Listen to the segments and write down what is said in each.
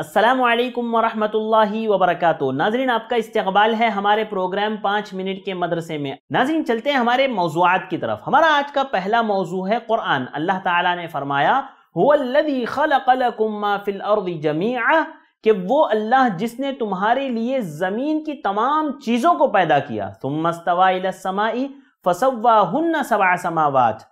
असलकम वरहमतुल्लि वबरकत नाजरीन आपका इस्तबाल है हमारे प्रोग्राम पाँच मिनट के मदरसे में नाजरीन चलते हैं हमारे मौजूद की तरफ हमारा आज का पहला मौजू है क़ुरान अल्लाह ताला ने फरमाया हुल्लदी जमीआ कि वो अल्लाह जिसने तुम्हारे लिए ज़मीन की तमाम चीज़ों को पैदा किया तुम तुमस्तवाई फसवा हन्न सवा समावात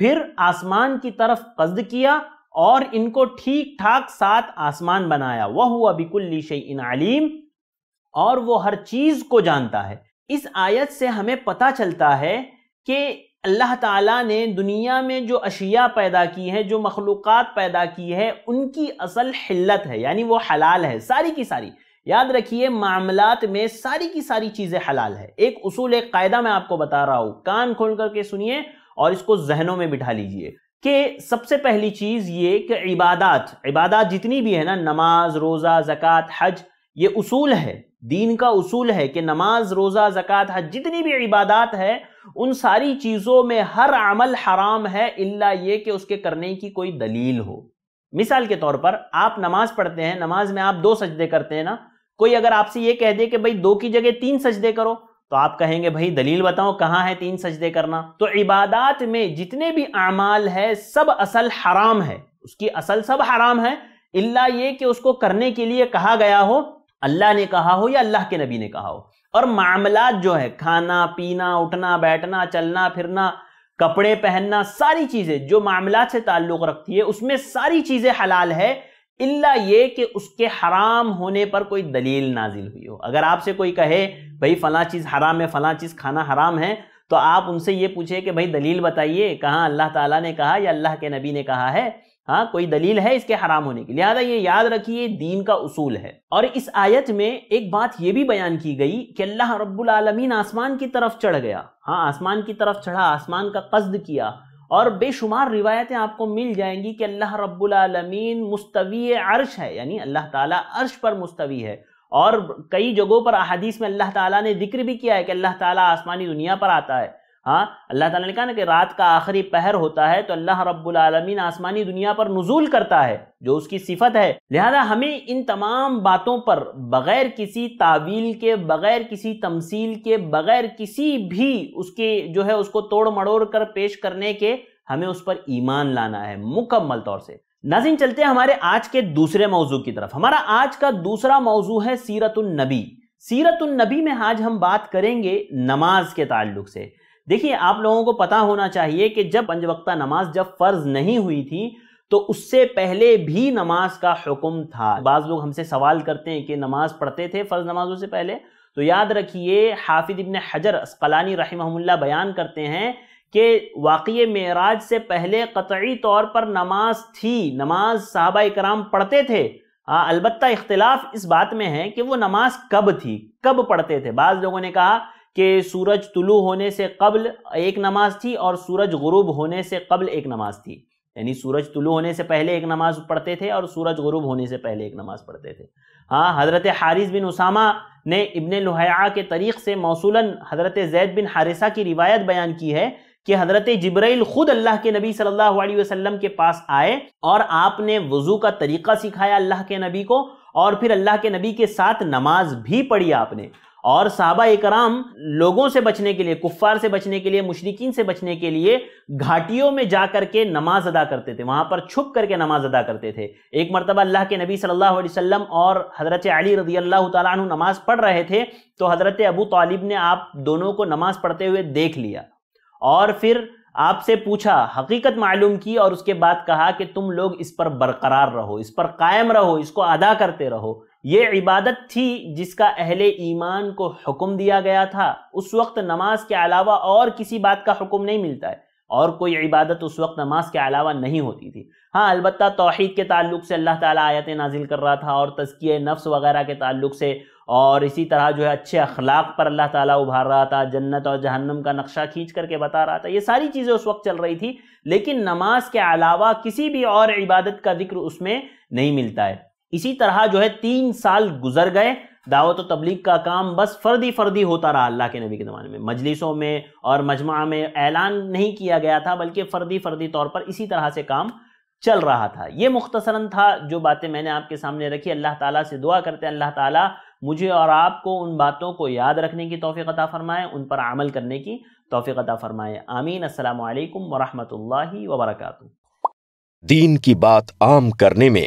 फिर आसमान की तरफ कस्द किया और इनको ठीक ठाक सात आसमान बनाया वह हुआ बिकुल्ली शई इन आलिम और वो हर चीज को जानता है इस आयत से हमें पता चलता है कि अल्लाह ताला ने दुनिया में जो अशिया पैदा की है जो मखलूक पैदा की है उनकी असल हिल्लत है यानी वो हलाल है सारी की सारी याद रखिए मामलात में सारी की सारी चीज़ें हलाल है एक उसूल एक कायदा मैं आपको बता रहा हूँ कान खोल करके सुनिए और इसको जहनों में बिठा लीजिए कि सबसे पहली चीज़ ये कि इबादत इबादत जितनी भी है ना नमाज रोज़ा ज़क़़त हज ये उसूल है दीन का उसूल है कि नमाज रोज़ा जक़ात हज जितनी भी इबादत है उन सारी चीज़ों में हर अमल हराम है इल्ला ये कि उसके करने की कोई दलील हो मिसाल के तौर पर आप नमाज पढ़ते हैं नमाज में आप दो सजदे करते हैं ना कोई अगर आपसे ये कह दे कि भाई दो की जगह तीन सजदे करो तो आप कहेंगे भाई दलील बताओ कहाँ है तीन सजदे करना तो इबादात में जितने भी अमाल है सब असल हराम है उसकी असल सब हराम है इल्ला ये कि उसको करने के लिए कहा गया हो अल्लाह ने कहा हो या अल्लाह के नबी ने कहा हो और मामला जो है खाना पीना उठना बैठना चलना फिरना कपड़े पहनना सारी चीज़ें जो मामला से ताल्लुक़ रखती है उसमें सारी चीज़ें हलाल है इल्ला ये कि उसके हराम होने पर कोई दलील नाजिल हुई हो अगर आपसे कोई कहे भाई फ़लाँ चीज़ हराम है फ़लाँ चीज़ खाना हराम है तो आप उनसे ये पूछे कि भाई दलील बताइए कहाँ अल्लाह ताला ने कहा या अल्लाह के नबी ने कहा है हाँ कोई दलील है इसके हराम होने की लिहाजा ये याद रखिए दीन का उसूल है और इस आयत में एक बात यह भी बयान की गई कि अल्लाह रब्बुल आलमीन आसमान की तरफ चढ़ गया हाँ आसमान की तरफ चढ़ा आसमान का कस्द किया और बेशुमार रिवायतें आपको मिल जाएंगी कि अल्लाह रब्बुल आलमीन मुस्तवी अर्श है यानी अल्लाह ताला अर्श पर मुस्तवी है और कई जगहों पर अहादीस में अल्लाह ताला ने जिक्र भी किया है कि अल्लाह ताला आसमानी दुनिया पर आता है हाँ अल्लाह ताला ने कहा ना कि रात का आखिरी पहर होता है तो अल्लाह रब्बुल आलमीन आसमानी दुनिया पर नुजूल करता है जो उसकी सिफत है लिहाजा हमें इन तमाम बातों पर बगैर किसी तावील के बगैर किसी तमसील के बगैर किसी भी उसके जो है उसको तोड़ मड़ोड़ कर पेश करने के हमें उस पर ईमान लाना है मुकम्मल तौर से नाजिन चलते हैं हमारे आज के दूसरे मौजू की तरफ हमारा आज का दूसरा मौजू है सीरतुलनबी सीरतुलनबी में आज हम बात करेंगे नमाज के ताल्लुक से देखिए आप लोगों को पता होना चाहिए कि जब पंजवक्ता नमाज जब फर्ज नहीं हुई थी तो उससे पहले भी नमाज का हुक्म था बाज़ लोग हमसे सवाल करते हैं कि नमाज पढ़ते थे फ़र्ज़ नमाजों से पहले तो याद रखिए हाफिद इबन हजर अस्कलानी रहमहुल्ला बयान करते हैं कि वाक़ मेराज से पहले कतई तौर पर नमाज थी नमाज साहबा कराम पढ़ते थे हाँ, अलबत्ता इख्तलाफ इस बात में है कि वो नमाज कब थी कब पढ़ते थे बाज़ लोगों ने कहा कि सूरज तुलू होने से कबल एक नमाज थी और सूरज गुरूब होने से कबल एक नमाज थी यानी सूरज तुलू होने से पहले एक नमाज पढ़ते थे और सूरज गुरूब होने से पहले एक नमाज पढ़ते थे हाँ हज़रत हारिस बिन उसामा ने इबन लुहया के तरीक़ से मौसूला हज़रत जैद बिन हारिसा की रिवायत बयान की है कि हज़रत जबराइल ख़ुद अल्लाह के नबी सल्लल्लाहु अलैहि वसल्लम के पास आए और आपने वज़ू का तरीक़ा सिखाया अल्लाह के नबी को और फिर अल्लाह के नबी के साथ नमाज भी पढ़ी आपने और साहबा कराम लोगों से बचने के लिए कुफ्फार से बचने के लिए मुशरकिन से बचने के लिए घाटियों में जा करके नमाज अदा करते थे वहां पर छुप करके नमाज अदा करते थे एक मरतबा अल्लाह के नबी सल्लल्लाहु अलैहि वसल्लम और हजरत अली रजी अल्लाह तु नमाज पढ़ रहे थे तो हजरत अबू तालिब ने आप दोनों को नमाज पढ़ते हुए देख लिया और फिर आपसे पूछा हकीकत मालूम की और उसके बाद कहा कि तुम लोग इस पर बरकरार रहो इस पर कायम रहो इसको अदा करते रहो ये इबादत थी जिसका अहले ईमान को हुक्म दिया गया था उस वक्त नमाज के अलावा और किसी बात का हुक्म नहीं मिलता है और कोई इबादत उस वक्त नमाज के अलावा नहीं होती थी हाँ अलबत् तोहद के ताल्लुक से अल्लाह ताला आयतें नाजिल कर रहा था और तस्किय नफ्स वगैरह के ताल्लुक से और इसी तरह जो है अच्छे अखलाक पर अल्लाह ताला उभार रहा था जन्नत और जहन्नम का नक्शा खींच करके बता रहा था ये सारी चीज़ें उस वक्त चल रही थी लेकिन नमाज के अलावा किसी भी और इबादत का जिक्र उसमें नहीं मिलता है इसी तरह जो है तीन साल गुजर गए दावत तबलीग का काम बस फर्दी फर्दी होता रहा अल्लाह के नबी के ज़माने में मजलिसों में और मजमा में ऐलान नहीं किया गया था बल्कि फ़र्दी फ़र्दी तौर पर इसी तरह से काम चल रहा था ये मुख्तसरन था जो बातें मैंने आपके सामने रखी अल्लाह ताला से दुआ करते हैं अल्लाह ताला मुझे और आपको उन बातों को याद रखने की तोफ़ी अता फ़रमाए उन पर अमल करने की तोफ़ी अता फरमाएं आमीन अल्लाम वरहमल वबरक दीन की बात आम करने में